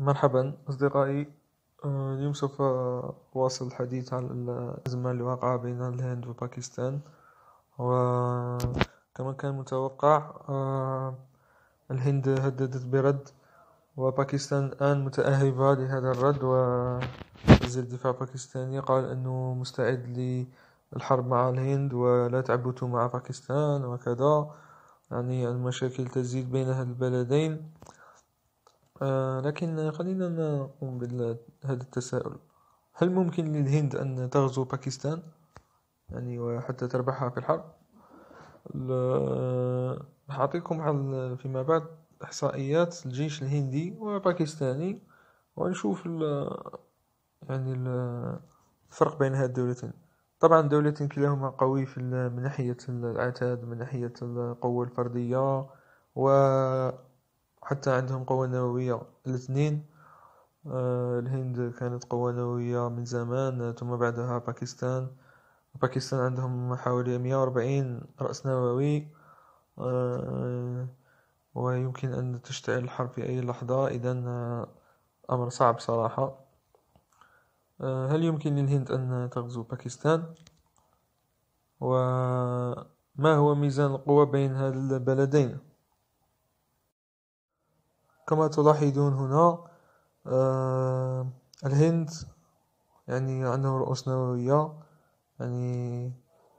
مرحبا أصدقائي آه، اليوم سوف أواصل الحديث عن الأزمة اللي واقعة بين الهند وباكستان وكما كان متوقع آه، الهند هددت برد وباكستان الآن متأهبة لهذا الرد ووزير الدفاع الباكستاني قال أنه مستعد للحرب مع الهند ولا تعبثوا مع باكستان وكذا يعني المشاكل تزيد بين هذ البلدين آه، لكن خلينا نقوم بهذا التساؤل هل ممكن للهند أن تغزو باكستان يعني وحتى تربحها في الحرب هعطيكم فيما بعد إحصائيات الجيش الهندي وباكستاني ونشوف الـ يعني الـ الفرق بين هذه الدولتين طبعا دولتين كلاهما قوي في من ناحية العتاد من ناحية القوة الفردية و حتى عندهم قوة نووية الاثنين آه، الهند كانت قوة نووية من زمان ثم بعدها باكستان باكستان عندهم حوالي 140 رأس نووي آه، ويمكن أن تشتعل الحرب في أي لحظة إذا آه، أمر صعب صراحة هل يمكن للهند أن تغزو باكستان؟ وما هو ميزان القوى بين هذين البلدين؟ كما تلاحظون هنا آه، الهند يعني عندهم رؤوس نووية يعني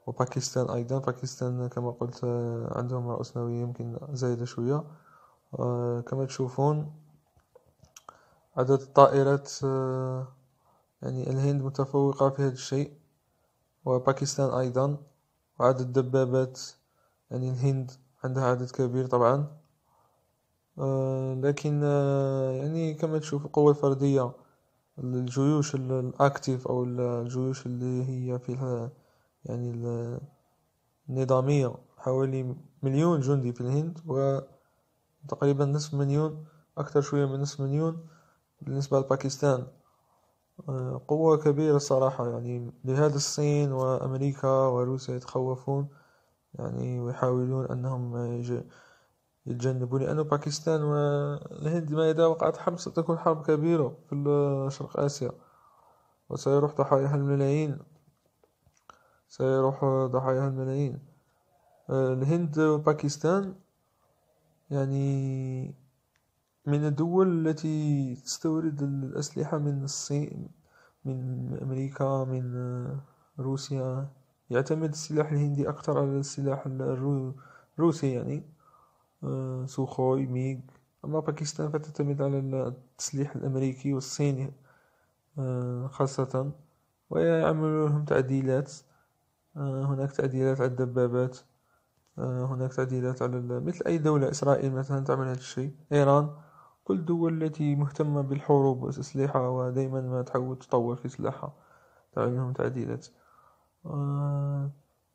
وباكستان أيضا باكستان كما قلت آه، عندهم رؤوس نووية يمكن زايدة شوية آه، كما تشوفون عدد الطائرات يعني الهند متفوقة في هذا الشيء وباكستان أيضا وعدد الدبابات يعني الهند عندها عدد كبير طبعا آه، لكن آه، يعني كما تشوف القوة الفردية الجيوش الأكتيف أو الجيوش اللي هي فيها يعني النظامية حوالي مليون جندي في الهند وتقريبا نصف مليون أكثر شوية من نصف مليون بالنسبة لباكستان آه، قوة كبيرة صراحة يعني لهذا الصين وأمريكا وروسيا يتخوفون يعني ويحاولون أنهم يتجنبوا لانه باكستان والهند ما إذا وقعت حرب ستكون حرب كبيرة في شرق آسيا وسيروح ضحاياها الملايين سيروح ضحاياها الملايين الهند وباكستان يعني من الدول التي تستورد الأسلحة من الصين من أمريكا من روسيا يعتمد السلاح الهندي أكثر على السلاح الروسي يعني سوخوي ميغ أما باكستان فتعتمد على التسليح الأمريكي والصيني آه، خاصة ويعملونهم تعديلات آه، هناك تعديلات على الدبابات آه، هناك تعديلات على مثل أي دولة إسرائيل مثلا تعمل هذا الشيء إيران كل الدول التي مهتمة بالحروب والأسلحة ودائما ما تحاول تطور في سلاحها تعمل لهم تعديلات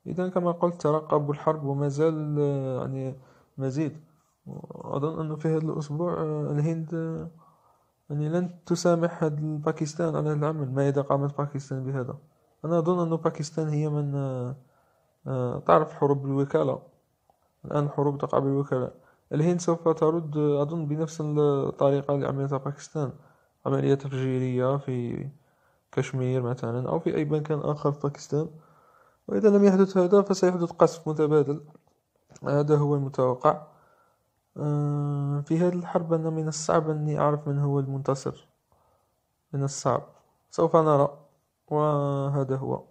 إذا كما قلت ترقبوا الحرب وما زال يعني مزيد وأظن أنه في هذا الأسبوع آه، الهند آه، يعني لن تسامح باكستان على هذا العمل ما إذا قامت باكستان بهذا أنا أظن أن باكستان هي من آه، تعرف حروب الوكالة الآن حروب تقع بالوكالة الهند سوف ترد أظن بنفس الطريقة اللي عملتها باكستان عملية تفجيرية في كشمير مثلا أو في أي مكان آخر في باكستان وإذا لم يحدث هذا فسيحدث قصف متبادل هذا هو المتوقع آه، في هذه الحرب أنا من الصعب أني أعرف من هو المنتصر من الصعب سوف نرى وهذا هو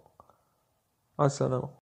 مع السلامة